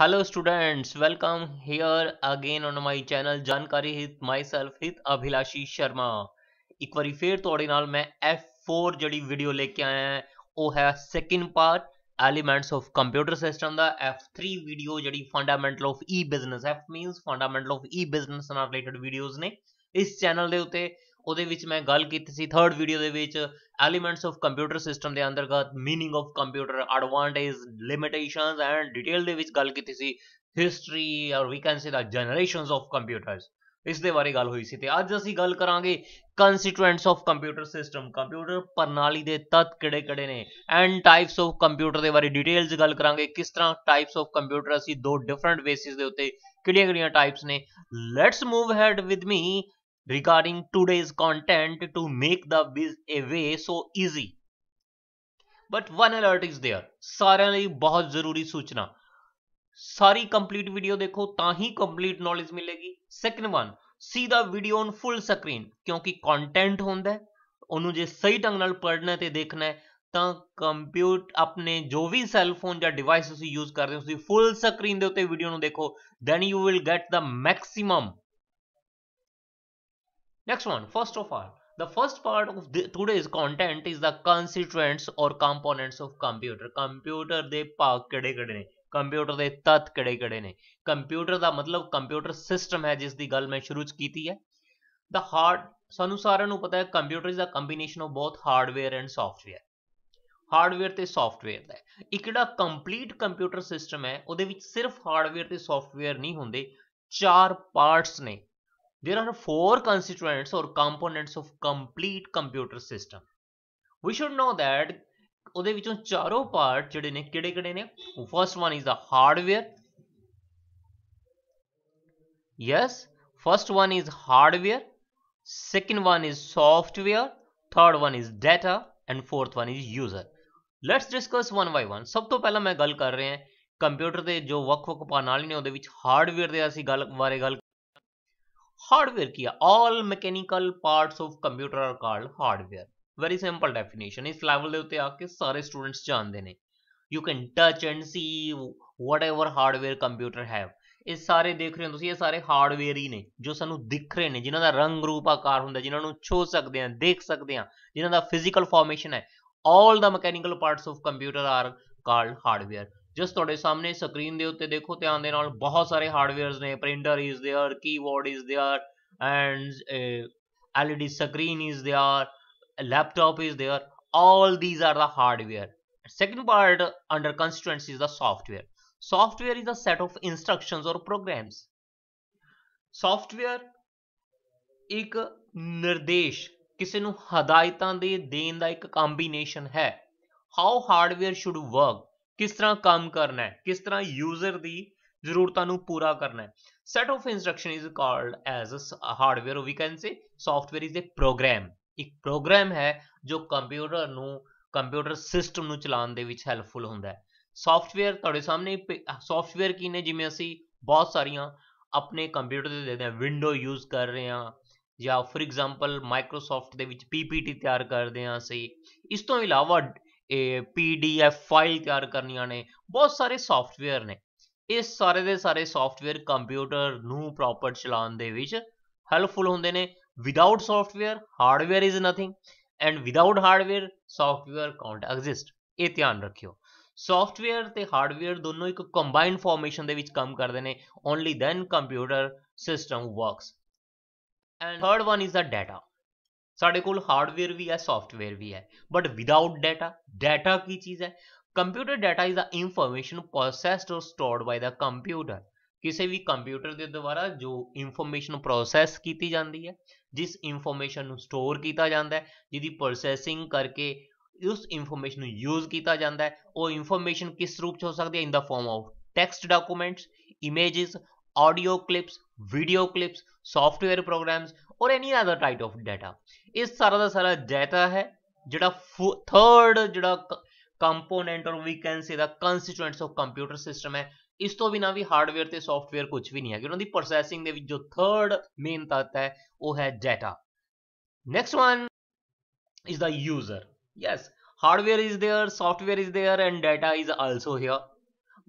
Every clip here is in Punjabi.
Hello students, welcome here again on my channel ਜਾਣਕਾਰੀ ਹਿਤ myself ਹਿਤ ਅਭਿਲਾਸ਼ੀ ਸ਼ਰਮਾ ਇੱਕ ਵਾਰੀ ਫੇਰ ਤੁਹਾਡੇ ਨਾਲ ਮੈਂ F4 ਜਿਹੜੀ ਵੀਡੀਓ ਲੈ ਕੇ ਆਇਆ ਹਾਂ ਉਹ ਹੈ second part elements of computer system ਦਾ F3 ਵੀਡੀਓ ਜਿਹੜੀ fundamental of e business F means fundamental of e business ਨਾਲ ਰਿਲੇਟਡ ਵੀਡੀਓਜ਼ ਨੇ ਇਸ ਚੈਨਲ ਦੇ ਉੱਤੇ ਉਹਦੇ ਵਿੱਚ ਮੈਂ ਗੱਲ ਕੀਤੀ ਸੀ ਥਰਡ ਵੀਡੀਓ ਦੇ ਵਿੱਚ ਐਲੀਮੈਂਟਸ ਆਫ ਕੰਪਿਊਟਰ ਸਿਸਟਮ ਦੇ ਅੰਦਰਗਤ meaning of computer advantage limitations and detail ਦੇ ਵਿੱਚ ਗੱਲ ਕੀਤੀ ਸੀ history or we can say the generations of computers ਇਸ ਦੇ ਬਾਰੇ ਗੱਲ ਹੋਈ ਸੀ ਤੇ ਅੱਜ ਅਸੀਂ ਗੱਲ ਕਰਾਂਗੇ constituents of computer system computer ਪ੍ਰਣਾਲੀ ਦੇ ਤੱਤ ਕਿਹੜੇ-ਕਿਹੜੇ ਨੇ ਐਂਡ ਟਾਈਪਸ ਆਫ ਕੰਪਿਊਟਰ ਦੇ ਬਾਰੇ ਡਿਟੇਲਸ ਗੱਲ ਕਰਾਂਗੇ ਕਿਸ ਤਰ੍ਹਾਂ ਟਾਈਪਸ ਆਫ ਕੰਪਿਊਟਰ ਅਸੀਂ ਦੋ ਡਿਫਰੈਂਟ ਬੇਸਿਸ ਦੇ ਉੱਤੇ ਕਿਹੜੀਆਂ-ਕਿਹੜੀਆਂ ਟਾਈਪਸ ਨੇ let's move ahead with me regarding today's content to make the biz away so easy. But one alert is there ਸਾਰਿਆਂ ਲਈ ਬਹੁਤ ਜ਼ਰੂਰੀ ਸੂਚਨਾ ਸਾਰੀ ਕੰਪਲੀਟ ਵੀਡੀਓ ਦੇਖੋ ਤਾਂ ਹੀ ਕੰਪਲੀਟ ਨੌਲੇਜ ਮਿਲੇਗੀ second one see the video on full screen ਕਿਉਂਕਿ ਕੰਟੈਂਟ ਹੁੰਦਾ ਹੈ ਉਹਨੂੰ ਜੇ ਸਹੀ ਢੰਗ ਨਾਲ ਪੜ੍ਹਨਾ ਤੇ ਦੇਖਣਾ ਹੈ ਤਾਂ ਕੰਪਿਊਟ ਆਪਣੇ ਜੋ ਵੀ ਸੈੱਲਫੋਨ ਜਾਂ ਡਿਵਾਈਸ ਤੁਸੀਂ ਯੂਜ਼ ਕਰਦੇ ਹੋ ਤੁਸੀਂ ਫੁੱਲ ਸਕਰੀਨ ਦੇ ਉੱਤੇ ਵੀਡੀਓ ਨੂੰ ਦੇਖੋ then you will get the maximum Next one, first of all, the first part of the, today's content is the constituents or components of computer. Computer ਦੇ ਭਾਗ ਕਿਹੜੇ-ਕਿਹੜੇ ਨੇ? ਕੰਪਿਊਟਰ ਦੇ ਤੱਤ ਕਿਹੜੇ-ਕਿਹੜੇ ਨੇ? ਕੰਪਿਊਟਰ ਦਾ ਮਤਲਬ ਕੰਪਿਊਟਰ ਸਿਸਟਮ ਹੈ ਜਿਸ ਦੀ ਗੱਲ ਮੈਂ ਸ਼ੁਰੂ ਚ ਕੀਤੀ ਹੈ। ਦਾ ਹਾਰਡ ਸਾਨੂੰ ਸਾਰਿਆਂ ਨੂੰ ਪਤਾ ਹੈ computer is the combination of both hardware and software. Hardware ਤੇ ਸੌਫਟਵੇਅਰ ਦਾ ਇੱਕ ਜਿਹੜਾ ਕੰਪਲੀਟ ਕੰਪਿਊਟਰ ਸਿਸਟਮ ਹੈ ਉਹਦੇ ਵਿੱਚ ਸਿਰਫ ਹਾਰਡਵੇਅਰ ਤੇ ਸੌਫਟਵੇਅਰ ਨਹੀਂ ਹੁੰਦੇ ਚਾਰ ਪਾਰਟਸ ਨੇ There are four constituents or components of complete computer system. We should know that ode vichon charo part ਜਿਹੜੇ ne ਕਿਹੜੇ ਕਿਹੜੇ ne first one is the hardware yes first one is hardware second one is software third one is data and fourth one is user let's discuss one by one ਸਭ ਤੋਂ ਪਹਿਲਾਂ ਮੈਂ ਗੱਲ ਕਰ ਰਹੇ ਹਾਂ ਕੰਪਿਊਟਰ ਦੇ ਜੋ vakh ਵੱਖ ਪਾਰਟ ਨਾਲ ਨੇ ਉਹਦੇ ਵਿੱਚ ਹਾਰਡਵੇਅਰ ਦੇ ਅਸੀਂ ਗੱਲ ਬਾਰੇ ਗੱਲ hardware kiya all mechanical parts of computer are called hardware very simple definition ਇਸ ਲੈਵਲ ਦੇ ਉੱਤੇ ਆ ਕੇ ਸਾਰੇ ਸਟੂਡੈਂਟਸ ਜਾਣਦੇ ਨੇ you can touch and see whatever hardware computer have ਇਹ ਸਾਰੇ ਦੇਖ ਰਹੇ ਹੋ ਤੁਸੀਂ ਇਹ ਸਾਰੇ ਹਾਰਡਵੇਅਰ ਹੀ ਨੇ ਜੋ ਸਾਨੂੰ ਦਿਖ ਰਹੇ ਨੇ ਜਿਨ੍ਹਾਂ ਦਾ ਰੰਗ ਰੂਪ ਆਕਾਰ ਹੁੰਦਾ ਜਿਨ੍ਹਾਂ ਨੂੰ ਛੋ ਸਕਦੇ ਹਾਂ ਦੇਖ ਸਕਦੇ ਹਾਂ ਜਿਨ੍ਹਾਂ ਦਾ ਫਿਜ਼ੀਕਲ ਫਾਰਮੇਸ਼ਨ ਹੈ all the mechanical parts of computer are called hardware just ਤੁਹਾਡੇ ਸਾਹਮਣੇ ਸਕਰੀਨ ਦੇ ਉੱਤੇ ਦੇਖੋ ਧਿਆਨ ਦੇ ਨਾਲ ਬਹੁਤ ਸਾਰੇ ਹਾਰਡਵੇਅਰਸ ਨੇ printer is there keyboard is there and LED screen is there laptop is there all these are the hardware second part under constraints is the software software is a set of instructions or programs software ਇੱਕ ਨਿਰਦੇਸ਼ ਕਿਸੇ ਨੂੰ ਹਦਾਇਤਾਂ ਦੇ ਦੇਣ ਦਾ ਇੱਕ ਕੰਬੀਨੇਸ਼ਨ ਹੈ ਹਾਊ ਹਾਰਡਵੇਅਰ ਸ਼ੁੱਡ ਵਰਕ ਕਿਸ ਤਰ੍ਹਾਂ ਕੰਮ ਕਰਨਾ ਹੈ ਕਿਸ ਤਰ੍ਹਾਂ ਯੂਜ਼ਰ ਦੀ ਜ਼ਰੂਰਤਾਂ ਨੂੰ ਪੂਰਾ ਕਰਨਾ ਹੈ set of instruction is called as a hardware we can say software is a program ਇੱਕ ਪ੍ਰੋਗਰਾਮ ਹੈ ਜੋ ਕੰਪਿਊਟਰ ਨੂੰ ਕੰਪਿਊਟਰ ਸਿਸਟਮ ਨੂੰ ਚਲਾਉਣ ਦੇ ਵਿੱਚ ਹੈਲਪਫੁਲ ਹੁੰਦਾ ਹੈ ਸੌਫਟਵੇਅਰ ਤੁਹਾਡੇ ਸਾਹਮਣੇ ਸੌਫਟਵੇਅਰ ਕੀ ਨੇ ਜਿਵੇਂ ਅਸੀਂ ਬਹੁਤ ਸਾਰੀਆਂ ਆਪਣੇ ਕੰਪਿਊਟਰ ਦੇ ਦੇਖਦੇ ਹਾਂ ਵਿੰਡੋ ਯੂਜ਼ ਕਰ ਰਹੇ ਹਾਂ ਜਾਂ ਫੋਰ ਐਗਜ਼ਾਮਪਲ ਮਾਈਕਰੋਸਾਫਟ ਦੇ ਵਿੱਚ ਪੀਪੀਟੀ ਤਿਆਰ ਕਰਦੇ ਹਾਂ ਅਸੀਂ ਇਸ ਤੋਂ ਇਲਾਵਾ PDF ਫਾਈਲ ਤਿਆਰ ਕਰਨੀਆਂ ਨੇ ਬਹੁਤ ਸਾਰੇ ਸੌਫਟਵੇਅਰ ਨੇ ਇਹ ਸਾਰੇ ਦੇ ਸਾਰੇ ਸੌਫਟਵੇਅਰ ਕੰਪਿਊਟਰ ਨੂੰ ਪ੍ਰੋਪਰ ਚਲਾਉਣ ਦੇ ਵਿੱਚ ਹੈਲਪਫੁਲ ਹੁੰਦੇ ਨੇ without software hardware is nothing and without hardware software can't exist ਇਹ ਧਿਆਨ ਰੱਖਿਓ ਸੌਫਟਵੇਅਰ ਤੇ ਹਾਰਡਵੇਅਰ ਦੋਨੋਂ ਇੱਕ ਕੰਬਾਈਨਡ ਫਾਰਮੇਸ਼ਨ ਦੇ ਵਿੱਚ ਕੰਮ ਕਰਦੇ ਨੇ only then computer system works and third one is the data ਸਾਡੇ ਕੋਲ ਹਾਰਡਵੇਅਰ ਵੀ ਹੈ ਸੌਫਟਵੇਅਰ ਵੀ ਹੈ ਬਟ ਵਿਦਆਊਟ ਡਾਟਾ ਡਾਟਾ ਕੀ ਚੀਜ਼ ਹੈ computer data is a information processed or stored by the computer ਕਿਸੇ ਵੀ ਕੰਪਿਊਟਰ ਦੇ ਦੁਆਰਾ ਜੋ ਇਨਫੋਰਮੇਸ਼ਨ ਪ੍ਰੋਸੈਸ ਕੀਤੀ ਜਾਂਦੀ ਹੈ ਜਿਸ ਇਨਫੋਰਮੇਸ਼ਨ ਨੂੰ ਸਟੋਰ ਕੀਤਾ ਜਾਂਦਾ ਹੈ ਜਿਹਦੀ ਪ੍ਰੋਸੈਸਿੰਗ ਕਰਕੇ ਉਸ ਇਨਫੋਰਮੇਸ਼ਨ ਨੂੰ ਯੂਜ਼ ਕੀਤਾ ਜਾਂਦਾ ਹੈ ਉਹ ਇਨਫੋਰਮੇਸ਼ਨ ਕਿਸ ਰੂਪ 'ਚ ਹੋ ਸਕਦੀ ਹੈ in the form of text documents images audio clips video clips software programs or any other type of data ਇਹ ਸਾਰਾ ਦਾ ਸਾਰਾ ਡਾਟਾ ਹੈ ਜਿਹੜਾ ਥਰਡ ਜਿਹੜਾ component or we can say the constituents of computer system ਹੈ ਇਸ ਤੋਂ ਬਿਨਾ ਵੀ ਹਾਰਡਵੇਅਰ ਤੇ ਸੌਫਟਵੇਅਰ ਕੁਝ ਵੀ ਨਹੀਂ ਹੈ ਕਿ ਉਹਨਾਂ ਦੀ ਪ੍ਰੋਸੈਸਿੰਗ ਦੇ ਵਿੱਚ ਜੋ ਥਰਡ ਮੇਨ ਤੱਤ ਹੈ ਉਹ ਹੈ data next one is the user yes hardware is there software is there and data is also here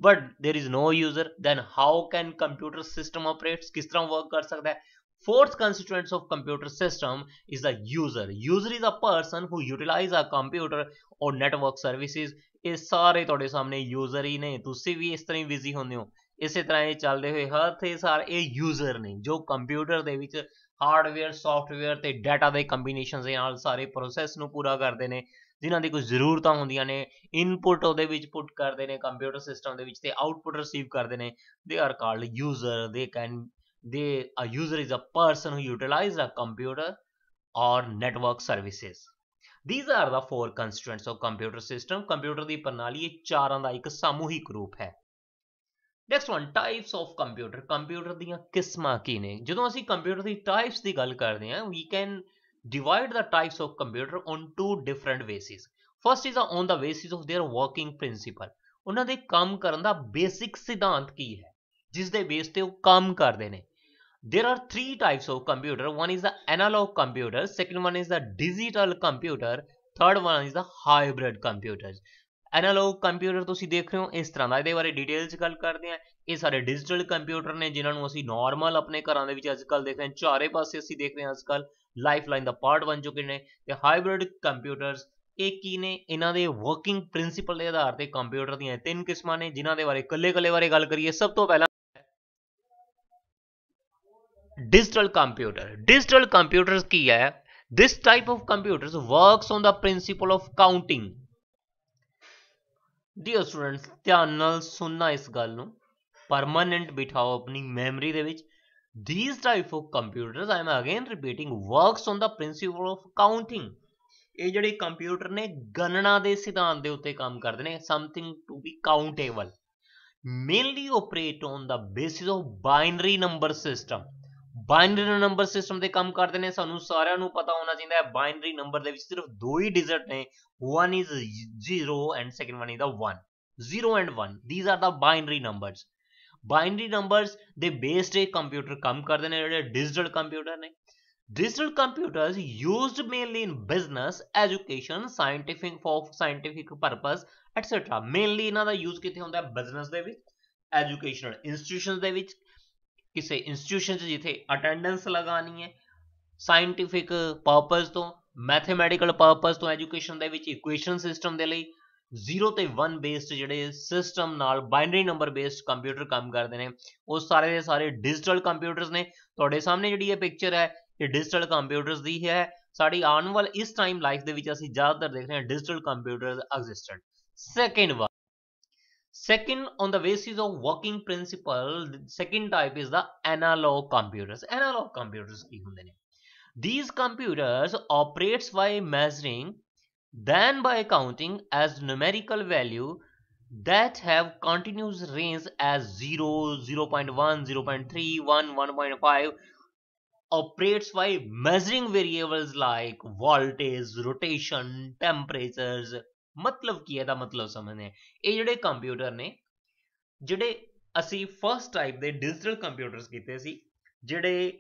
but there is no user then how can computer system operates kis tarah work kar sakda hai Fourth constituent of computer system is the user. User is a person who utilize a computer or network services. ਇਹ ਸਾਰੇ ਤੁਹਾਡੇ ਸਾਹਮਣੇ ਯੂਜ਼ਰ ਹੀ ਨੇ ਤੁਸੀਂ ਵੀ ਇਸ ਤਰ੍ਹਾਂ ਹੀ ਬਿਜ਼ੀ ਹੁੰਦੇ ਹੋ ਇਸੇ ਤਰ੍ਹਾਂ ਇਹ ਚੱਲਦੇ ਹੋਏ ਹਰ ਥੇ ਸਾਰ ਇਹ ਯੂਜ਼ਰ ਨੇ ਜੋ ਕੰਪਿਊਟਰ ਦੇ ਵਿੱਚ ਹਾਰਡਵੇਅਰ ਸੌਫਟਵੇਅਰ ਤੇ ਡਾਟਾ ਦੇ ਕੰਬੀਨੇਸ਼ਨਸ ਦੇ ਨਾਲ ਸਾਰੇ ਪ੍ਰੋਸੈਸ ਨੂੰ ਪੂਰਾ ਕਰਦੇ ਨੇ ਜਿਨ੍ਹਾਂ ਦੀ ਕੋਈ ਜ਼ਰੂਰਤਾਂ ਹੁੰਦੀਆਂ ਨੇ ਇਨਪੁਟ ਉਹਦੇ ਵਿੱਚ ਪੁੱਟ ਕਰਦੇ ਨੇ ਕੰਪਿਊਟਰ ਸਿਸਟਮ ਦੇ ਵਿੱਚ ਤੇ ਆਉਟਪੁੱਟ ਰਿਸੀਵ ਕਰਦੇ ਨੇ they are called user they can They, a user is a person who utilizes a computer or network services. These are the four constituents of computer system. Computer di pranali e charan da ik samuhik roop hai next one types of computer computer diyan ਕਿਸਮਾਂ ki ne jadon assi computer di types di gal karde ha we can divide the types of computer on two different bases. First is on the basis of their working principle. ਉਹਨਾਂ ਦੇ ਕੰਮ ਕਰਨ ਦਾ ਬੇਸਿਕ ਸਿਧਾਂਤ ਕੀ ਹੈ ਜਿਸ ਦੇ ਬੇਸ ਤੇ ਉਹ ਕੰਮ ਕਰਦੇ ਨੇ there are three types of computer one is the analog computer second one is the digital computer third one is the hybrid computers analogue computer ਤੁਸੀਂ ਦੇਖ ਰਹੇ ਹੋ ਇਸ ਤਰ੍ਹਾਂ ਦਾ ਇਹਦੇ ਬਾਰੇ ਡਿਟੇਲ ਚ ਗੱਲ ਕਰਦੇ ਆ ਇਹ ਸਾਰੇ ਡਿਜੀਟਲ ਕੰਪਿਊਟਰ ਨੇ ਜਿਨ੍ਹਾਂ ਨੂੰ ਅਸੀਂ ਨਾਰਮਲ ਆਪਣੇ ਘਰਾਂ ਦੇ ਵਿੱਚ ਅੱਜਕੱਲ ਦੇਖ ਰਹੇ ਹਾਂ ਚਾਰੇ ਪਾਸੇ ਅਸੀਂ ਦੇਖ ਰਹੇ ਹਾਂ ਅੱਜਕੱਲ ਲਾਈਫਲਾਈਨ ਦਾ ਪਾਰਟ ਬਣ ਚੁੱਕੇ ਨੇ ਤੇ ਹਾਈਬ੍ਰਿਡ ਕੰਪਿਊਟਰਸ ਇਹ ਕੀ ਨੇ ਇਹਨਾਂ ਦੇ ਵਰਕਿੰਗ ਪ੍ਰਿੰਸੀਪਲ ਦੇ ਆਧਾਰ ਤੇ ਕੰਪਿਊਟਰ ਦੀਆਂ ਤਿੰਨ ਕਿਸਮਾਂ ਨੇ ਜਿਨ੍ਹਾਂ ਦੇ ਬਾਰੇ ਕੱਲੇ-ਕੱਲੇ ਬਾਰੇ ਗੱਲ ਕਰੀਏ ਸਭ ਤੋਂ ਪਹਿਲਾਂ ਡਿਜੀਟਲ ਕੰਪਿਊਟਰ ਡਿਜੀਟਲ ਕੰਪਿਊਟਰਸ ਕੀ ਹੈ this type of computers works on the principle of counting dear students ਧਿਆਨ ਨਾਲ ਸੁਣਨਾ ਇਸ ਗੱਲ ਨੂੰ ਪਰਮਨੈਂਟ ਬਿਠਾਓ ਆਪਣੀ ਮੈਮਰੀ ਦੇ ਵਿੱਚ these type of computers I'm again repeating works on the principle of counting ਇਹ ਜਿਹੜੇ ਕੰਪਿਊਟਰ ਨੇ ਗਣਨਾ ਦੇ ਸਿਧਾਂਤ ਦੇ ਉੱਤੇ ਕੰਮ ਕਰਦੇ ਨੇ something to be countable mainly operate on the basis of binary number system binary number system ਦੇ ਕੰਮ ਕਰਦੇ ਨੇ ਸਾਨੂੰ ਸਾਰਿਆਂ ਨੂੰ ਪਤਾ ਹੋਣਾ ਚਾਹੀਦਾ ਹੈ ਬਾਈਨਰੀ ਨੰਬਰ ਦੇ ਵਿੱਚ ਸਿਰਫ ਦੋ ਹੀ ਡਿਜਿਟ ਨੇ 1 is 0 and second one is the 1 0 and 1 these are the binary numbers binary numbers ਦੇ ਬੇਸ ਤੇ ਕੰਪਿਊਟਰ ਕੰਮ ਕਰਦੇ ਨੇ ਜਿਹੜੇ ਡਿਜੀਟਲ ਕੰਪਿਊਟਰ ਨੇ digital computers used mainly in business education scientific for scientific purpose etcetera mainly ਇਹਨਾਂ ਦਾ ਯੂਜ਼ ਕਿੱਥੇ ਹੁੰਦਾ ਹੈ ਬਿਜ਼ਨਸ ਦੇ ਵਿੱਚ ਐਜੂਕੇਸ਼ਨਲ ਇੰਸਟੀਟਿਊਸ਼ਨਸ ਦੇ ਵਿੱਚ ਕਿਸੇ ਇੰਸਟੀਟਿਊਸ਼ਨ 'ਚ ਜਿੱਥੇ ਅਟੈਂਡੈਂਸ ਲਗਾਣੀ ਹੈ ਸਾਇੰਟੀਫਿਕ ਪਰਪਸ ਤੋਂ ਮੈਥਮੈਟੀਕਲ ਪਰਪਸ ਤੋਂ ਐਜੂਕੇਸ਼ਨ ਦੇ ਵਿੱਚ ਇਕੁਏਸ਼ਨ ਸਿਸਟਮ ਦੇ ਲਈ 0 ਤੇ 1 ਬੇਸਡ ਜਿਹੜੇ ਸਿਸਟਮ ਨਾਲ ਬਾਈਨਰੀ ਨੰਬਰ ਬੇਸਡ ਕੰਪਿਊਟਰ ਕੰਮ ਕਰਦੇ ਨੇ ਉਹ ਸਾਰੇ ਦੇ ਸਾਰੇ ਡਿਜੀਟਲ ਕੰਪਿਊਟਰਸ ਨੇ ਤੁਹਾਡੇ ਸਾਹਮਣੇ ਜਿਹੜੀ ਇਹ ਪਿਕਚਰ ਹੈ ਇਹ ਡਿਜੀਟਲ ਕੰਪਿਊਟਰਸ ਦੀ ਹੈ ਸਾਡੀ ਆਉਣ ਵਾਲ ਇਸ ਟਾਈਮ ਲਾਈਫ ਦੇ ਵਿੱਚ ਅਸੀਂ ਜ਼ਿਆਦਾਤਰ ਦੇਖ ਰਹੇ ਹਾਂ digital computers existed second Second, on the basis of working principle, the second type is the analog computers. Analog computers these computers operates by measuring then by counting as numerical value that have continuous range as 0, 0 0.1, 0 0.3, 1, 1.5 operates by measuring variables like voltage, rotation, temperatures, ਮਤਲਬ ਕੀ ਹੈ ਇਹਦਾ ਮਤਲਬ ਸਮਝਦੇ ਇਹ ਜਿਹੜੇ ਕੰਪਿਊਟਰ ਨੇ ਜਿਹੜੇ ਅਸੀਂ ਫਰਸਟ ਟਾਈਪ ਦੇ ਡਿਜੀਟਲ ਕੰਪਿਊਟਰਸ ਕੀਤੇ ਸੀ ਜਿਹੜੇ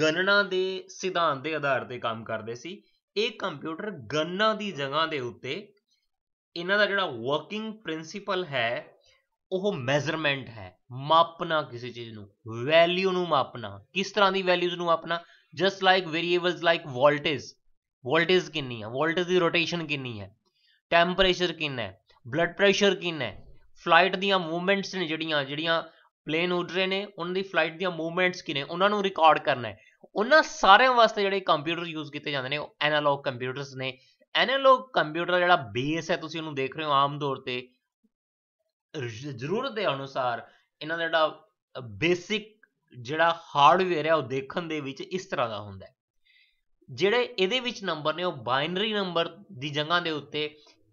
ਗਣਨਾ ਦੇ ਸਿਧਾਂਤ ਦੇ ਆਧਾਰ ਤੇ ਕੰਮ ਕਰਦੇ ਸੀ। ਇਹ ਕੰਪਿਊਟਰ ਗਣਨਾ ਦੀ ਜਗ੍ਹਾ ਦੇ ਉੱਤੇ ਇਹਨਾਂ ਦਾ ਜਿਹੜਾ ਵਰਕਿੰਗ ਪ੍ਰਿੰਸੀਪਲ ਹੈ ਉਹ ਮੈਜ਼ਰਮੈਂਟ ਹੈ ਮਾਪਣਾ ਕਿਸੇ ਚੀਜ਼ ਨੂੰ ਵੈਲਿਊ ਨੂੰ ਮਾਪਣਾ ਕਿਸ ਤਰ੍ਹਾਂ ਦੀ ਵੈਲਿਊਜ਼ ਨੂੰ ਮਾਪਣਾ just like variables like voltage voltage ਕਿੰਨੀ ਆ ਵੋਲਟੇਜ ਦੀ ਰੋਟੇਸ਼ਨ ਕਿੰਨੀ ਹੈ ਟੈਂਪਰੇਚਰ ਕਿੰਨਾ ਹੈ ਬਲੱਡ ਪ੍ਰੈਸ਼ਰ ਕਿੰਨਾ ਹੈ ਫਲਾਈਟ ਦੀਆਂ ਮੂਵਮੈਂਟਸ ਨੇ ਜਿਹੜੀਆਂ ਜਿਹੜੀਆਂ ਪਲੇਨ ਉੱਡ ਰਹੇ ਨੇ ਉਹਨਾਂ ਦੀ ਫਲਾਈਟ ਦੀਆਂ ਮੂਵਮੈਂਟਸ ਕਿਨੇ ਉਹਨਾਂ ਨੂੰ ਰਿਕਾਰਡ ਕਰਨਾ ਹੈ ਉਹਨਾਂ ਸਾਰਿਆਂ ਵਾਸਤੇ ਜਿਹੜੇ ਕੰਪਿਊਟਰ ਯੂਜ਼ ਕੀਤੇ ਜਾਂਦੇ ਨੇ ਉਹ ਐਨਾਲੌਗ ਕੰਪਿਊਟਰਸ ਨੇ ਐਨਾਲੌਗ ਕੰਪਿਊਟਰ ਜਿਹੜਾ ਬੇਸ ਹੈ ਤੁਸੀਂ ਉਹਨੂੰ ਦੇਖ ਰਹੇ ਹੋ ਆਮ ਤੌਰ ਤੇ ਜ਼ਰੂਰਤ ਦੇ ਅਨੁਸਾਰ ਇਹਨਾਂ ਦਾ ਜਿਹੜਾ ਬੇਸਿਕ ਜਿਹੜਾ ਹਾਰਡਵੇਅਰ ਹੈ ਉਹ ਦੇਖਣ ਦੇ ਵਿੱਚ ਇਸ ਤਰ੍ਹਾਂ ਦਾ ਹੁੰਦਾ ਹੈ ਜਿਹੜੇ ਇਹਦੇ ਵਿੱਚ ਨੰਬਰ ਨੇ ਉਹ ਬਾਈਨਰੀ ਨੰਬਰ ਦੀ ਜਗ੍ਹਾ ਦੇ ਉੱਤੇ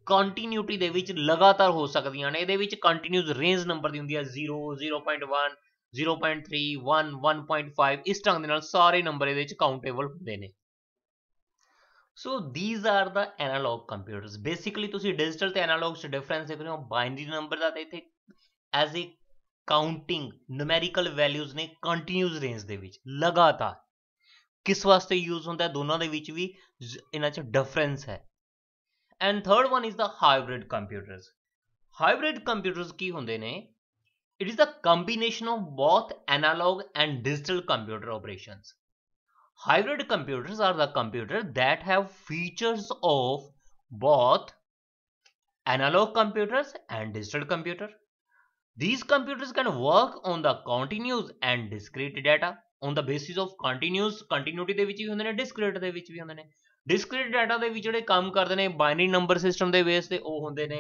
ਕੰਟੀਨਿਊਟੀ ਦੇ ਵਿੱਚ ਲਗਾਤਾਰ ਹੋ ਸਕਦੀਆਂ ਨੇ ਇਹਦੇ ਵਿੱਚ ਕੰਟੀਨਿਊਸ ਰੇਂਜ ਨੰਬਰ ਦੀ ਹੁੰਦੀ ਹੈ 0 0.1 0.3 1 1.5 ਇਸ ਤਰ੍ਹਾਂ ਦੇ ਨਾਲ ਸਾਰੇ ਨੰਬਰ ਇਹਦੇ ਵਿੱਚ ਕਾਊਂਟੇਬਲ ਹੁੰਦੇ ਨੇ so these are the analogue computers basically ਤੁਸੀਂ ਡਿਜੀਟਲ ਤੇ ਐਨਾਲੌਗ 'ਚ ਡਿਫਰੈਂਸ ਦੇਖ ਰਹੇ ਹੋ ਬਾਈਨਰੀ ਨੰਬਰ ਦਾ ਤੇ ਇੱਥੇ as a counting numerical values ਨੇ ਕੰਟੀਨਿਊਸ ਰੇਂਜ ਦੇ ਵਿੱਚ ਲਗਾਤਾਰ ਕਿਸ ਵਾਸਤੇ ਯੂਜ਼ ਹੁੰਦਾ ਦੋਨਾਂ ਦੇ ਵਿੱਚ ਵੀ ਇਹਨਾਂ 'ਚ ਡਿਫਰੈਂਸ ਹੈ and third one is the hybrid computers hybrid computers ਕੀ ਹੁੰਦੇ it is the combination of both analog and digital computer operations hybrid computers are the computers that have features of both analog computers and digital computer these computers can work on the continuous and discrete data on the basis of continuous continuity ਦੇ ਵਿੱਚ ਵੀ ਹੁੰਦੇ ਨੇ discrete ਦੇ ਵਿੱਚ ਵੀ ਹੁੰਦੇ ਨੇ ਡਿਸਕ੍ਰੀਟ ਡਾਟਾ ਦੇ ਵੀ ਜਿਹੜੇ ਕੰਮ ਕਰਦੇ ਨੇ ਬਾਈਨਰੀ ਨੰਬਰ ਸਿਸਟਮ ਦੇ ਬੇਸ ਤੇ ਉਹ ਹੁੰਦੇ ਨੇ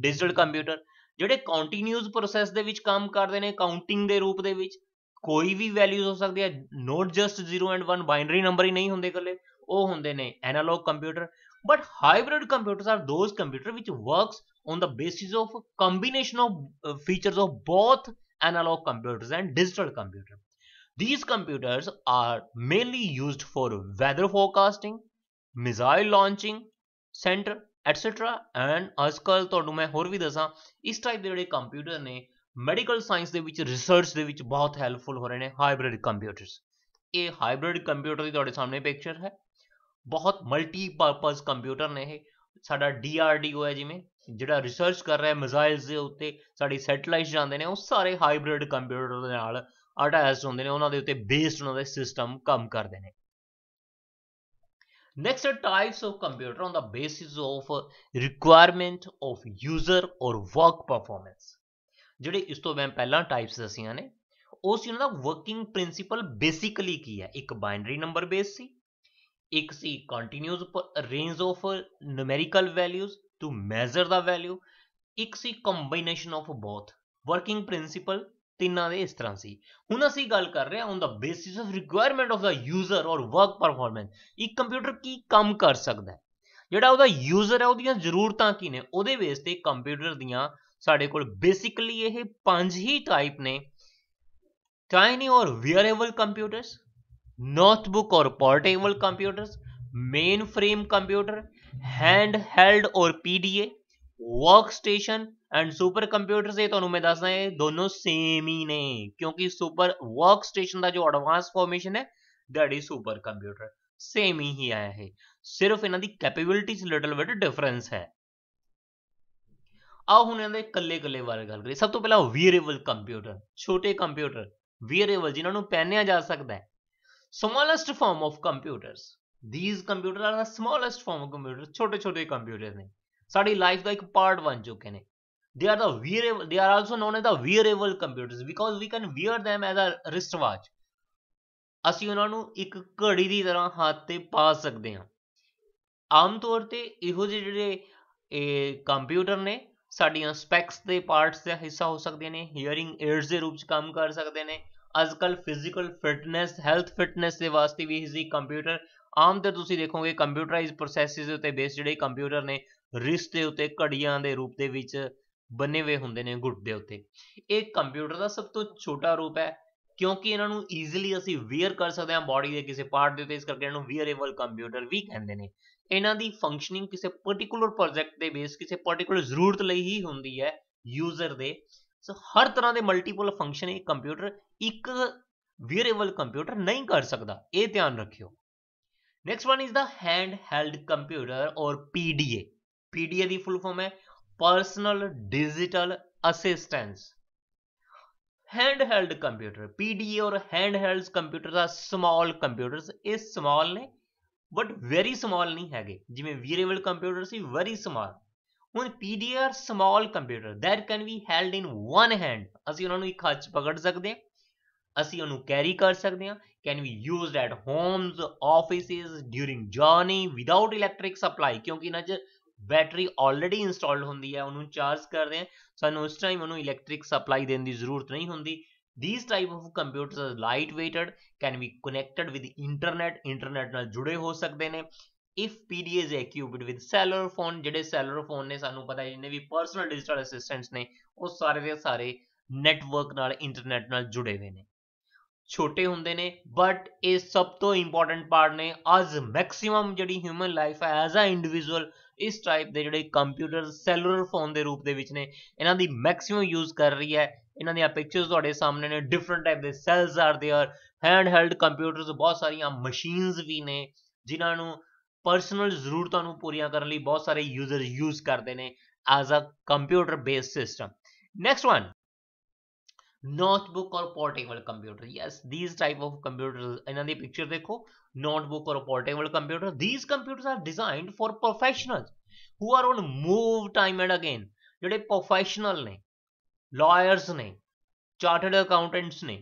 ਡਿਜੀਟਲ ਕੰਪਿਊਟਰ ਜਿਹੜੇ ਕੰਟੀਨਿਊਸ ਪ੍ਰੋਸੈਸ ਦੇ ਵਿੱਚ ਕੰਮ ਕਰਦੇ ਨੇ ਕਾਊਂਟਿੰਗ ਦੇ ਰੂਪ ਦੇ ਵਿੱਚ ਕੋਈ ਵੀ ਵੈਲਿਊਜ਼ ਹੋ ਸਕਦੀ ਹੈ not just 0 and 1 binary number ਹੀ ਨਹੀਂ ਹੁੰਦੇ ਕੱਲੇ ਉਹ ਹੁੰਦੇ ਨੇ analogue computer but hybrid computers are those computer ਵਿਚ works on the basis of a combination of uh, features of both analog computers and digital computer. These computers are mainly used for weather forecasting, missile launching centre etcetera and ਅਸਕਲ ਤੁਹਾਨੂੰ ਮੈਂ ਹੋਰ ਵੀ ਦੱਸਾਂ ਇਸ ਟਾਈਪ ਦੇ ਜਿਹੜੇ ਕੰਪਿਊਟਰ ਨੇ ਮੈਡੀਕਲ ਸਾਇੰਸ ਦੇ ਵਿੱਚ ਰਿਸਰਚ ਦੇ ਵਿੱਚ ਬਹੁਤ ਹੈਲਪਫੁਲ ਹੋ ਰਹੇ ਨੇ ਹਾਈਬ੍ਰਿਡ ਕੰਪਿਊਟਰਸ ਇਹ ਹਾਈਬ੍ਰਿਡ ਕੰਪਿਊਟਰ ਦੀ ਤੁਹਾਡੇ ਸਾਹਮਣੇ ਪਿਕਚਰ ਹੈ ਬਹੁਤ ਮਲਟੀਪਰਪਸ ਕੰਪਿਊਟਰ ਨੇ ਇਹ ਸਾਡਾ DRDO ਹੈ ਜਿਵੇਂ ਜਿਹੜਾ ਰਿਸਰਚ ਕਰ ਰਿਹਾ ਮਿਜ਼ਾਈਲਸ ਦੇ ਉੱਤੇ ਸਾਡੀ ਸੈਟੇਲਾਈਟਸ ਜਾਂਦੇ ਨੇ ਉਹ ਸਾਰੇ ਹਾਈਬ੍ਰਿਡ ਕੰਪਿਊਟਰ ਦੇ ਨਾਲ ਅਟੈਚ ਹੁੰਦੇ ਨੇ ਉਹਨਾਂ ਦੇ ਉੱਤੇ ਬੇਸਡ ਉਹਨਾਂ ਦੇ ਸਿਸਟਮ ਕੰਮ ਕਰਦੇ ਨੇ Next are types of computer on the basis of requirement of user or work performance. ਜਿਹੜੇ ਇਸ ਤੋਂ ਮੈਂ ਪਹਿਲਾਂ ਟਾਈਪਸ ਦਸੀਆਂ ਨੇ ਉਸ ਇਹਨਾਂ ਦਾ ਵਰਕਿੰਗ ਪ੍ਰਿੰਸੀਪਲ ਬੇਸਿਕਲੀ ਕੀ ਹੈ ਇੱਕ ਬਾਈਨਰੀ ਨੰਬਰ ਬੇਸ ਸੀ ਇੱਕ ਸੀ continuous range of numerical values to measure the value ਇੱਕ ਸੀ combination of both working principle ਤਿੰਨਾਂ ਦੇ ਇਸ ਤਰ੍ਹਾਂ ਸੀ ਹੁਣ ਅਸੀਂ ਗੱਲ ਕਰ ਰਹੇ ਹਾਂ on the basis of requirement of the user or work performance ਇੱਕ ਕੰਪਿਊਟਰ ਕੀ ਕੰਮ ਕਰ ਸਕਦਾ ਹੈ ਜਿਹੜਾ ਉਹਦਾ ਯੂਜ਼ਰ ਹੈ ਉਹਦੀਆਂ ਜ਼ਰੂਰਤਾਂ ਕੀ ਨੇ ਉਹਦੇ ਬੇਸ ਤੇ ਕੰਪਿਊਟਰ ਦੀਆਂ ਸਾਡੇ ਕੋਲ ਬੇਸਿਕਲੀ ਇਹ ਪੰਜ ਹੀ ਟਾਈਪ ਨੇ tiny or wearable computers notebook or portable computers mainframe computer handheld or PDA workstation and supercomputer ਸੇ ਤੁਹਾਨੂੰ ਮੈਂ ਦੱਸਦਾ ਇਹ ਦੋਨੋਂ ਸੇਮ ਹੀ ਨੇ ਕਿਉਂਕਿ ਸੁਪਰ ਵਰਕ ਸਟੇਸ਼ਨ ਦਾ ਜੋ ਐਡਵਾਂਸ ਫਾਰਮੇਸ਼ਨ ਹੈ that is supercomputer same ਹੀ ਆਇਆ ਹੈ ਸਿਰਫ ਇਹਨਾਂ ਦੀ ਕੈਪੇਬਿਲਿਟੀਜ਼ ਲਿਟਲ ਬਿਟ ਡਿਫਰੈਂਸ ਹੈ ਆਹ ਹੁਣ ਇਹਨਾਂ ਦੇ ਕੱਲੇ-ਕੱਲੇ ਬਾਰੇ ਗੱਲ ਕਰੀਏ ਸਭ ਤੋਂ ਪਹਿਲਾਂ ਵੇਅਰੇਬਲ ਕੰਪਿਊਟਰ ਛੋਟੇ ਕੰਪਿਊਟਰ ਵੇਅਰੇਬਲ ਜਿਨ੍ਹਾਂ ਨੂੰ ਪਹਿਨਿਆ ਜਾ ਸਕਦਾ ਹੈ smallest form of computers these computer are the smallest form of computer ਛੋਟੇ-ਛੋਟੇ ਕੰਪਿਊਟਰ ਨੇ ਸਾਡੀ ਲਾਈਫ ਦਾ ਇੱਕ ਪਾਰਟ ਬਣ ਚੁੱਕੇ ਨੇ They are the wearable, they are also known as the wearable computers because we can wear them as a wristwatch. ਅਸੀਂ ਉਹਨਾਂ ਨੂੰ ਇੱਕ ਘੜੀ ਦੀ ਤਰ੍ਹਾਂ ਹੱਥ ਤੇ ਪਾ ਸਕਦੇ ਹਾਂ ਆਮ ਤੌਰ ਤੇ ਇਹੋ ਜਿਹੇ ਜਿਹੜੇ ਇਹ ਕੰਪਿਊਟਰ ਨੇ ਸਾਡੀਆਂ ਸਪੈਕਸ ਦੇ ਪਾਰਟਸ ਦਾ ਹਿੱਸਾ ਹੋ ਸਕਦੇ ਨੇ ਹੀਅਰਿੰਗ ਏਡਸ ਦੇ ਰੂਪ 'ਚ ਕੰਮ ਕਰ ਸਕਦੇ ਨੇ ਅੱਜਕੱਲ ਫਿਜ਼ੀਕਲ ਫਿਟਨੈਸ ਹੈਲਥ ਫਿਟਨੈਸ ਦੇ ਵਾਸਤੇ ਵੀ ਇਹ ਕੰਪਿਊਟਰ ਆਮ ਤੇ ਤੁਸੀਂ ਦੇਖੋਗੇ ਕੰਪਿਊਟਰਾਈਜ਼ਡ ਪ੍ਰੋਸੈਸਿਸ ਦੇ ਉੱਤੇ ਬੇਸ ਜਿਹੜੇ ਕੰਪਿਊਟਰ ਨੇ ਰਿਸਟ ਦੇ ਉੱਤੇ ਘੜੀਆਂ ਦੇ ਰੂਪ ਦੇ ਵਿੱਚ ਬਨੇ ਹੋਏ ਹੁੰਦੇ ਨੇ ਗੁੱਟ ਦੇ ਉੱਤੇ ਇਹ ਕੰਪਿਊਟਰ ਦਾ ਸਭ ਤੋਂ ਛੋਟਾ ਰੂਪ ਹੈ ਕਿਉਂਕਿ ਇਹਨਾਂ ਨੂੰ ਈਜ਼ੀਲੀ ਅਸੀਂ ਵੇਅਰ ਕਰ ਸਕਦੇ ਹਾਂ ਬਾਡੀ ਦੇ ਕਿਸੇ ਪਾਰਟ ਦੇ ਉੱਤੇ ਇਸ ਕਰਕੇ ਇਹਨਾਂ ਨੂੰ ਵੇਅਰੇਬਲ ਕੰਪਿਊਟਰ ਵੀ ਕਹਿੰਦੇ ਨੇ ਇਹਨਾਂ ਦੀ ਫੰਕਸ਼ਨਿੰਗ ਕਿਸੇ ਪਾਰਟਿਕੂਲਰ ਪ੍ਰੋਜੈਕਟ ਦੇ ਬੇਸ ਕਿਸੇ ਪਾਰਟਿਕੂਲਰ ਜ਼ਰੂਰਤ ਲਈ ਹੀ ਹੁੰਦੀ ਹੈ ਯੂਜ਼ਰ ਦੇ ਸੋ ਹਰ ਤਰ੍ਹਾਂ ਦੇ ਮਲਟੀਪਲ ਫੰਕਸ਼ਨ ਇਹ ਕੰਪਿਊਟਰ ਇੱਕ ਵੇਅਰੇਬਲ ਕੰਪਿਊਟਰ ਨਹੀਂ ਕਰ ਸਕਦਾ ਇਹ ਧਿਆਨ ਰੱਖਿਓ next one is the handheld computer or PDA PDA ਦੀ ਫੁੱਲ ਫਾਰਮ ਹੈ personal digital assistance handheld computer PDA or handheld computer a small computers is small ਨੇ ਬਟ ਵੈਰੀ ਸਮਾਲ ਨਹੀਂ ਹੈਗੇ ਜਿਵੇਂ ਵੇਰੀਏਬਲ ਕੰਪਿਊਟਰ ਸੀ ਵੈਰੀ ਸਮਾਲ ਹੁਣ PDA a small computer that can be held in one hand ਅਸੀਂ ਉਹਨਾਂ ਨੂੰ ਇੱਕ ਹੱਥ ਪਕੜ ਸਕਦੇ ਹਾਂ ਅਸੀਂ ਉਹਨੂੰ ਕੈਰੀ ਕਰ ਸਕਦੇ ਹਾਂ can be used at homes offices during journey without electric supply ਕਿਉਂਕਿ ਨਾ 'ਚ ਬੈਟਰੀ ਆਲਰੇਡੀ ਇੰਸਟਾਲਡ ਹੁੰਦੀ ਹੈ ਉਹਨੂੰ ਚਾਰਜ ਕਰਦੇ ਆ ਸਾਨੂੰ ਉਸ ਟਾਈਮ ਉਹਨੂੰ ਇਲੈਕਟ੍ਰਿਕ ਸਪਲਾਈ ਦੇਣ ਦੀ ਜ਼ਰੂਰਤ ਨਹੀਂ ਹੁੰਦੀ these type of computers are light weighted can be connected with internet internet ਨਾਲ ਜੁੜੇ ਹੋ ਸਕਦੇ ਨੇ if PDA is equipped with cellular phone ਜਿਹੜੇ ਸੈਲੂਲਰ ਫੋਨ ਨੇ ਸਾਨੂੰ ਪਤਾ ਹੈ ਜਿੰਨੇ ਵੀ ਪਰਸਨਲ ਡਿਜੀਟਲ ਅਸਿਸਟੈਂਟਸ ਨੇ ਉਹ ਸਾਰੇ ਦੇ ਸਾਰੇ ਨੈਟਵਰਕ ਨਾਲ ਇੰਟਰਨੈਟ ਨਾਲ ਜੁੜੇ ਹੋਏ ਨੇ ਛੋਟੇ ਹੁੰਦੇ ਨੇ ਬਟ ਇਹ ਸਭ ਤੋਂ ਇੰਪੋਰਟੈਂਟ ਪਾਰਟ ਨੇ ਅੱਜ ਮੈਕਸਿਮਮ ਜਿਹੜੀ ਹਿਊਮਨ ਲਾਈਫ ਹੈ ਐਜ਼ ਅ ਇੰਡੀਵਿਜੂਅਲ ਇਸ ਟਾਈਪ ਦੇ ਜਿਹੜੇ ਕੰਪਿਊਟਰ ਸੈਲੂਲਰ ਫੋਨ ਦੇ ਰੂਪ ਦੇ ਵਿੱਚ ਨੇ ਇਹਨਾਂ ਦੀ ਮੈਕਸਿਮਮ ਯੂਜ਼ ਕਰ ਰਹੀ ਹੈ ਇਹਨਾਂ ਦੀਆਂ ਪਿਕਚਰਸ ਤੁਹਾਡੇ ਸਾਹਮਣੇ ਨੇ ਡਿਫਰੈਂਟ ਟਾਈਪ ਦੇ cells are there handheld computers ਬਹੁਤ ਸਾਰੀਆਂ ਮਸ਼ੀਨਸ ਵੀ ਨੇ ਜਿਨ੍ਹਾਂ ਨੂੰ ਪਰਸਨਲ ਜ਼ਰੂਰਤਾਂ ਨੂੰ ਪੂਰੀਆਂ ਕਰਨ ਲਈ ਬਹੁਤ ਸਾਰੇ ਯੂਜ਼ਰ ਯੂਜ਼ ਕਰਦੇ ਨੇ as a computer based system next one notebook or portable computer yes these type of computers ਇਹਨਾਂ ਦੀ picture ਦੇਖੋ notebook or portable computer these computers are designed for professionals who are on move time and again ਜਿਹੜੇ professional ਨੇ lawyers ਨੇ chartered accountants ਨੇ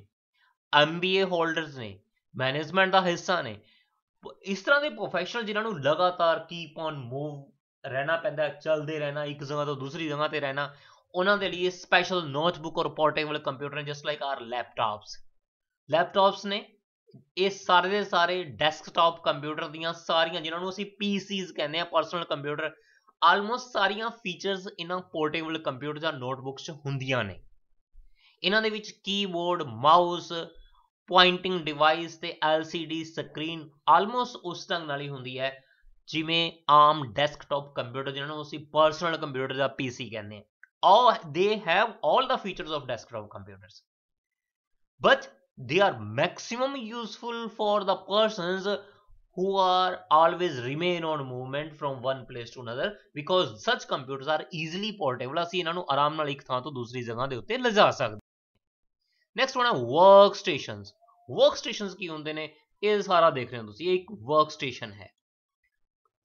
MBA holders ਨੇ ਮੈਨੇਜਮੈਂਟ ਦਾ ਹਿੱਸਾ ਨੇ ਇਸ ਤਰ੍ਹਾਂ ਦੇ ਪ੍ਰੋਫੈਸ਼ਨਲ ਜਿਨ੍ਹਾਂ ਨੂੰ ਲਗਾਤਾਰ ਕੀਪ ਔਨ ਮੂਵ ਰਹਿਣਾ ਪੈਂਦਾ ਚਲਦੇ ਰਹਿਣਾ ਇੱਕ ਜਗ੍ਹਾ ਤੋਂ ਦੂਸਰੀ ਜਗ੍ਹਾ ਤੇ ਰਹਿਣਾ ਉਹਨਾਂ ਦੇ ਲਈ special notebook or portable computer just like are laptops laptops ਨੇ ਇਹ ਸਾਰੇ ਦੇ ਸਾਰੇ ਡੈਸਕਟਾਪ ਕੰਪਿਊਟਰ ਦੀਆਂ ਸਾਰੀਆਂ ਜਿਨ੍ਹਾਂ ਨੂੰ ਅਸੀਂ ਪੀਸੀਜ਼ ਕਹਿੰਦੇ ਆ ਪਰਸਨਲ ਕੰਪਿਊਟਰ ਆਲਮੋਸਟ ਸਾਰੀਆਂ ਫੀਚਰਸ ਇਹਨਾਂ ਪੋਰਟੇਬਲ ਕੰਪਿਊਟਰ ਜਾਂ ਨੋਟਬੁੱਕਸ 'ਚ ਹੁੰਦੀਆਂ ਨੇ ਇਹਨਾਂ ਦੇ ਵਿੱਚ ਕੀਬੋਰਡ ਮਾਊਸ ਪੁਆਇੰਟਿੰਗ ਡਿਵਾਈਸ ਤੇ LCD ਸਕਰੀਨ ਆਲਮੋਸਟ ਉਸ ਤੰਗ ਨਾਲ ਹੀ ਹੁੰਦੀ ਹੈ ਜਿਵੇਂ ਆਮ ਡੈਸਕਟਾਪ ਕੰਪਿਊਟਰ ਜਿਹਨਾਂ ਨੂੰ ਅਸੀਂ ਪਰਸਨਲ ਕੰਪਿਊਟਰ ਜਾਂ ਪੀਸੀ ਕਹਿੰਦੇ ਆ all they have all the features of desktop computers but they are maximum useful for the persons who are always remain on movement from one place to another because such computers are easily portable asi inanu aaram ਆਰਾਮ ik thaan ਥਾਂ dusri jagah de utte ਉੱਤੇ ja sakde next ਹੋਣਾ workstations workstations ki hunde ne eh sara ਇਹ ਸਾਰਾ ਦੇਖ ਰਹੇ ਹੋ ਤੁਸੀਂ ਇੱਕ ਵਰਕ ਸਟੇਸ਼ਨ ਹੈ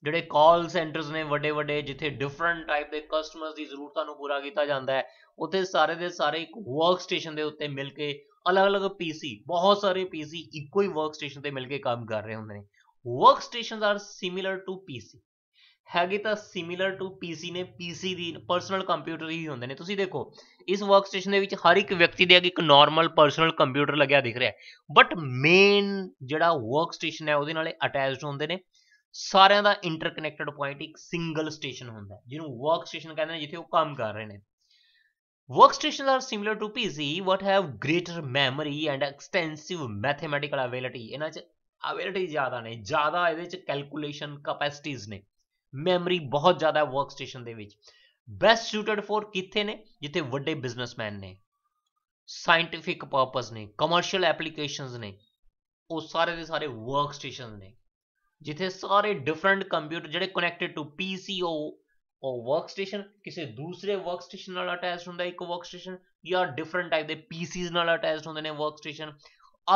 ਜਿਹੜੇ ਕਾਲ ਸੈਂਟਰਸ ਨੇ ਵੱਡੇ ਵੱਡੇ ਜਿੱਥੇ ਡਿਫਰੈਂਟ ਟਾਈਪ ਦੇ ਕਸਟਮਰਸ ਦੀ ਜ਼ਰੂਰਤਾਂ ਨੂੰ ਪੂਰਾ ਕੀਤਾ ਜਾਂਦਾ ਹੈ ਉੱਥੇ ਸਾਰੇ ਦੇ ਸਾਰੇ ਇੱਕ ਵਰਕ ਸਟੇਸ਼ਨ ਦੇ ਉੱਤੇ ਮਿਲ ਕੇ ਅਲੱਗ-ਅਲੱਗ ਪੀਸੀ ਬਹੁਤ ਸਾਰੇ ਪੀਸੀ ਇੱਕੋ ਹੀ ਵਰਕ ਸਟੇਸ਼ਨ ਤੇ ਮਿਲ ਕੇ ਕੰਮ ਕਰ ਰਹੇ ਹੁੰਦੇ ਨੇ workstations are similar to PC ਹੈਗੇ ਤਾਂ ਸਿਮਿਲਰ ਟੂ ਪੀਸੀ ਨੇ ਪੀਸੀ ਦੀ ਪਰਸਨਲ ਕੰਪਿਊਟਰ ਹੀ ਹੁੰਦੇ ਨੇ ਤੁਸੀਂ ਦੇਖੋ ਇਸ ਵਰਕ ਸਟੇਸ਼ਨ ਦੇ ਵਿੱਚ ਹਰ ਇੱਕ ਵਿਅਕਤੀ ਦੇ ਅੱਗੇ ਇੱਕ ਨਾਰਮਲ ਪਰਸਨਲ ਕੰਪਿਊਟਰ ਲੱਗਿਆ ਦਿਖ ਰਿਹਾ ਬਟ ਮੇਨ ਜਿਹੜਾ ਵਰਕ ਸਟੇਸ਼ਨ ਹੈ ਉਹਦੇ ਨਾਲ ਅਟੈਚਡ ਹੁੰਦੇ ਨੇ ਸਾਰਿਆਂ ਦਾ ਇੰਟਰਕਨੈਕਟਡ ਪੁਆਇੰਟ ਇੱਕ ਸਿੰਗਲ ਸਟੇਸ਼ਨ ਹੁੰਦਾ ਹੈ ਜਿਹਨੂੰ ਵਰਕ ਸਟੇਸ਼ਨ ਕਹਿੰਦੇ ਨੇ ਜਿੱਥੇ ਉਹ ਕੰਮ ਕਰ ਰਹੇ ਨੇ workstation are similar to PC what have greater memory and extensive mathematical ability ਇਹਨਾਂ 'ਚ ਅਵੇਲਿਟੀ ਜ਼ਿਆਦਾ ਨੇ ਜ਼ਿਆਦਾ ਇਹਦੇ 'ਚ ਕੈਲਕੂਲੇਸ਼ਨ ਕੈਪੈਸਿਟੀਜ਼ ਨੇ ਮੈਮਰੀ ਬਹੁਤ ਜ਼ਿਆਦਾ ਹੈ ਵਰਕ ਸਟੇਸ਼ਨ ਦੇ ਵਿੱਚ ਬੈਸਟ ਸੂਟਡ ਫੋਰ ਕਿੱਥੇ ਨੇ ਜਿੱਥੇ ਵੱਡੇ ਬਿਜ਼ਨਸਮੈਨ ਨੇ ਸਾਇੰਟਿਫਿਕ ਪਰਪਸ ਨੇ ਕਮਰਸ਼ੀਅਲ ਐਪਲੀਕੇਸ਼ਨਸ ਨੇ ਉਹ ਸਾਰੇ ਦੇ ਸਾਰੇ ਵਰਕ ਸਟੇਸ਼ਨ ਨੇ ਜਿੱਥੇ ਸਾਰੇ ਡਿਫਰੈਂਟ ਕੰਪਿਊਟਰ ਜਿਹੜੇ ਕਨੈਕਟਡ ਟੂ ਪੀਸੀਓ ਉਹ ਵਰਕ ਸਟੇਸ਼ਨ ਕਿਸੇ ਦੂਸਰੇ ਵਰਕ ਸਟੇਸ਼ਨ ਨਾਲ ਅਟੈਚ ਹੁੰਦਾ ਇੱਕ ਵਰਕ ਸਟੇਸ਼ਨ ਜਾਂ ਡਿਫਰੈਂਟ ਟਾਈਪ ਦੇ ਪੀਸੀਜ਼ ਨਾਲ ਅਟੈਚ ਹੁੰਦੇ ਨੇ ਵਰਕ ਸਟੇਸ਼ਨ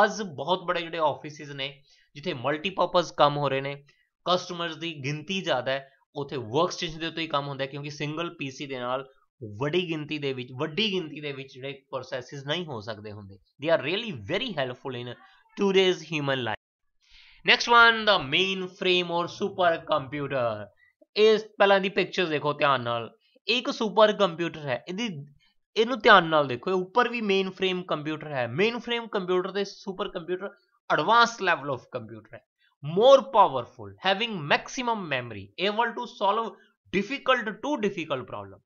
ਅੱਜ ਬਹੁਤ ਬੜੇ ਜਿਹੜੇ ਆਫਿਸਿਸ ਨੇ ਜਿੱਥੇ ਮਲਟੀਪਰਪਸ ਕੰਮ ਹੋ ਰਹੇ ਨੇ ਕਸਟਮਰਸ ਦੀ ਗਿਣਤੀ ਜ਼ਿਆਦਾ ਹੈ ਉਥੇ ਵਰਕ ਸਟੇਸ਼ਨ ਦੇ ਉੱਤੇ ਹੀ ਕੰਮ ਹੁੰਦਾ ਕਿਉਂਕਿ ਸਿੰਗਲ ਪੀਸੀ ਦੇ ਨਾਲ ਵੱਡੀ ਗਿਣਤੀ ਦੇ ਵਿੱਚ ਵੱਡੀ ਗਿਣਤੀ ਦੇ ਵਿੱਚ ਜਿਹੜੇ ਪ੍ਰੋਸੈਸਸ ਨਹੀਂ ਹੋ ਸਕਦੇ ਹੁੰਦੇ they are really very helpful in today's human next one the mainframe or supercomputer ਇਸ ਪਹਿਲਾਂ ਦੀ ਪਿਕਚਰ ਦੇਖੋ ਧਿਆਨ ਨਾਲ ਇੱਕ ਸੁਪਰ ਕੰਪਿਊਟਰ ਹੈ ਇਹਦੀ ਇਹਨੂੰ ਧਿਆਨ ਨਾਲ ਦੇਖੋ ਇਹ ਉੱਪਰ ਵੀ ਮੇਨ ਫਰੇਮ ਕੰਪਿਊਟਰ ਹੈ ਮੇਨ ਫਰੇਮ ਕੰਪਿਊਟਰ ਤੇ supercomputer advance level of computer ਹੈ more powerful having maximum memory able to solve difficult to difficult problem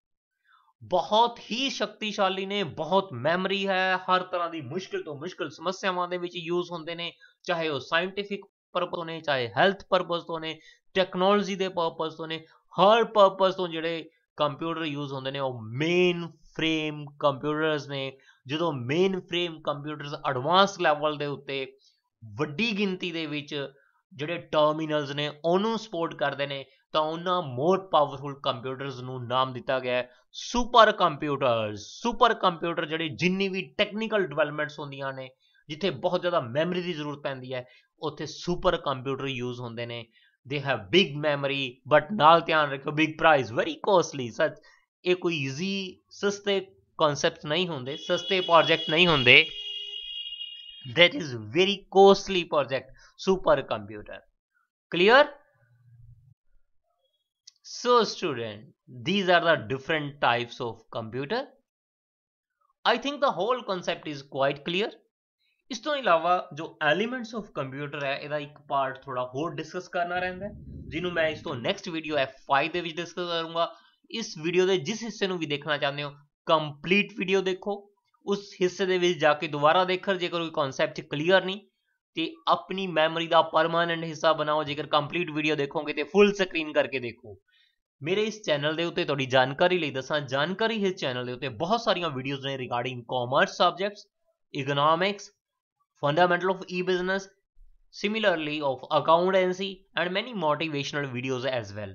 ਬਹੁਤ ਹੀ ਸ਼ਕਤੀਸ਼ਾਲੀ ਨੇ ਬਹੁਤ ਮੈਮਰੀ ਹੈ ਹਰ ਤਰ੍ਹਾਂ ਦੀ ਮੁਸ਼ਕਿਲ ਤੋਂ ਮੁਸ਼ਕਿਲ ਸਮੱਸਿਆਵਾਂ ਦੇ ਵਿੱਚ ਯੂਜ਼ ਹੁੰਦੇ ਨੇ ਚਾਹੇ ਉਹ ਸਾਇੰਟਿਫਿਕ ਪਰਪਸ ਤੋਂ ਨੇ ਚਾਹੇ ਹੈਲਥ ਪਰਪਸ ਤੋਂ ਨੇ ਟੈਕਨੋਲੋਜੀ ਦੇ ਪਰਪਸ ਤੋਂ ਨੇ ਹਰ ਪਰਪਸ ਤੋਂ ਜਿਹੜੇ ਕੰਪਿਊਟਰ ਯੂਜ਼ ਹੁੰਦੇ ਨੇ ਉਹ ਮੇਨ ਫਰੇਮ ਕੰਪਿਊਟਰਸ ਨੇ ਜਦੋਂ mainframe computers advance level ਦੇ ਉੱਤੇ ਵੱਡੀ ਗਿਣਤੀ ਦੇ ਵਿੱਚ ਜਿਹੜੇ ਟਰਮੀਨਲਸ ਨੇ ਉਹਨੂੰ ਸਪੋਰਟ ਕਰਦੇ ਨੇ ਤਾਂ ਉਹਨਾਂ ਮੋਰ ਪਾਵਰਫੁਲ ਕੰਪਿਊਟਰਸ ਨੂੰ ਨਾਮ ਦਿੱਤਾ ਗਿਆ ਸੁਪਰ ਕੰਪਿਊਟਰਸ ਸੁਪਰ ਕੰਪਿਊਟਰ ਜਿਹੜੇ ਜਿੰਨੀ ਵੀ ਟੈਕਨੀਕਲ ਡਿਵੈਲਪਮੈਂਟਸ ਹੁੰਦੀਆਂ ਨੇ ਜਿੱਥੇ ਬਹੁਤ ਜ਼ਿਆਦਾ ਮੈਮਰੀ ਦੀ ਜ਼ਰੂਰਤ ਪੈਂਦੀ ਹੈ ਉੱਥੇ ਸੁਪਰ ਕੰਪਿਊਟਰ ਯੂਜ਼ ਹੁੰਦੇ ਨੇ they have big memory but ਨਾਲ ਧਿਆਨ ਰੱਖੋ ਬਿਗ ਪ੍ਰਾਈਸ ਵੈਰੀ ਕੋਸਟਲੀ ਸੱਚ ਇਹ ਕੋਈ ਈਜ਼ੀ ਸਸਤੇ ਕਨਸੈਪਟ ਨਹੀਂ ਹੁੰਦੇ ਸਸਤੇ ਪ੍ਰੋਜੈਕਟ ਨਹੀਂ ਹੁੰਦੇ that is very costly project supercomputer clear so student these are the different types of computer I think the whole concept is quite clear ਇਸ ਤੋਂ ਇਲਾਵਾ ਜੋ ਐਲੀਮੈਂਟਸ ਆਫ ਕੰਪਿਊਟਰ ਹੈ ਇਹਦਾ ਇੱਕ ਪਾਰਟ ਥੋੜਾ ਹੋਰ ਡਿਸਕਸ ਕਰਨਾ ਰਹਿੰਦਾ ਜਿਹਨੂੰ ਮੈਂ ਇਸ ਤੋਂ ਨੈਕਸਟ ਵੀਡੀਓ F5 ਦੇ ਵਿੱਚ ਡਿਸਕਸ ਕਰੂੰਗਾ ਇਸ ਵੀਡੀਓ ਦੇ ਜਿਸ ਹਿੱਸੇ ਨੂੰ ਵੀ ਦੇਖਣਾ ਚਾਹੁੰਦੇ ਹੋ ਕੰਪਲੀਟ ਵੀਡੀਓ ਦੇਖੋ ਉਸ ਹਿੱਸੇ ਦੇ ਵਿੱਚ ਜਾ ਕੇ ਦੁਬਾਰਾ ਦੇਖਰ ਜੇਕਰ ਕੋਈ ਕਨਸੈਪਟ ਕਲੀਅਰ ਨਹੀਂ ਤੇ ਆਪਣੀ ਮੈਮਰੀ ਦਾ ਪਰਮਾਨੈਂਟ ਹਿੱਸਾ ਬਣਾਓ ਜੇਕਰ ਕੰਪਲੀਟ ਵੀਡੀਓ ਦੇਖੋਗੇ ਤੇ ਫੁੱਲ ਸਕਰੀਨ ਕਰਕੇ ਦੇਖੋ ਮੇਰੇ ਇਸ ਚੈਨਲ ਦੇ ਉੱਤੇ ਤੁਹਾਡੀ ਜਾਣਕਾਰੀ ਲਈ ਦੱਸਾਂ ਜਾਣਕਾਰੀ ਇਸ ਚੈਨਲ ਦੇ ਉੱਤੇ ਬਹੁਤ ਸਾਰੀਆਂ ਵੀਡੀਓਜ਼ ਨੇ regarding commerce subjects economics fundamental of e-business, similarly of accountancy and many motivational videos as well.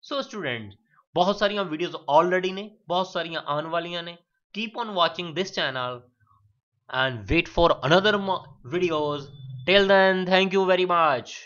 So students, बहुत सारियाँ videos already ने बहुत सारियाँ आने वालियाँ ने keep on watching this channel and wait for another videos till then thank you very much